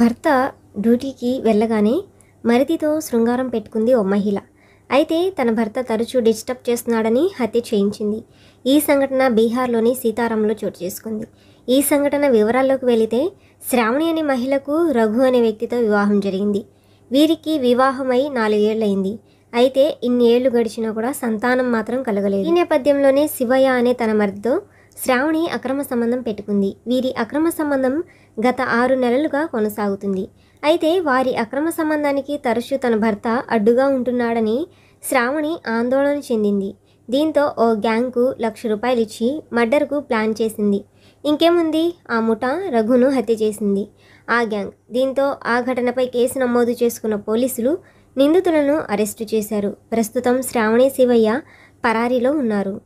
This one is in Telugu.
భర్త డ్యూటీకి వెళ్ళగానే మరిదితో శృంగారం పెట్టుకుంది ఓ మహిళ అయితే తన భర్త తరచూ డిస్టర్బ్ చేస్తున్నాడని హత్య చేయించింది ఈ సంఘటన బీహార్లోని సీతారాంలో చోటు చేసుకుంది ఈ సంఘటన వివరాల్లోకి వెళితే శ్రావణి అనే మహిళకు రఘు అనే వ్యక్తితో వివాహం జరిగింది వీరికి వివాహమై నాలుగేళ్లయింది అయితే ఇన్ని ఏళ్లు గడిచినా కూడా సంతానం మాత్రం కలగలేదు ఈ నేపథ్యంలోనే శివయ్య అనే తన మరిదితో శ్రావణి అక్రమ సంబంధం పెట్టుకుంది వీరి అక్రమ సంబంధం గత ఆరు నెలలుగా కొనసాగుతుంది అయితే వారి అక్రమ సంబంధానికి తరచూ తన భర్త అడ్డుగా ఉంటున్నాడని శ్రావణి ఆందోళన చెందింది దీంతో ఓ గ్యాంగ్కు లక్ష రూపాయలు ఇచ్చి మర్డర్కు ప్లాన్ చేసింది ఇంకేముంది ఆ ముఠా రఘును హత్య చేసింది ఆ గ్యాంగ్ దీంతో ఆ ఘటనపై కేసు నమోదు చేసుకున్న పోలీసులు నిందితులను అరెస్టు చేశారు ప్రస్తుతం శ్రావణి శివయ్య పరారీలో ఉన్నారు